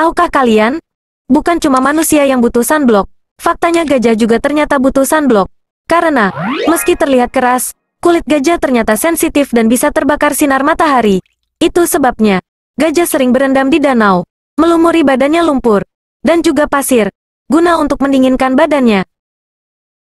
Tahukah kalian? Bukan cuma manusia yang butuh sunblock, faktanya gajah juga ternyata butuh sunblock. Karena, meski terlihat keras, kulit gajah ternyata sensitif dan bisa terbakar sinar matahari. Itu sebabnya, gajah sering berendam di danau, melumuri badannya lumpur, dan juga pasir, guna untuk mendinginkan badannya.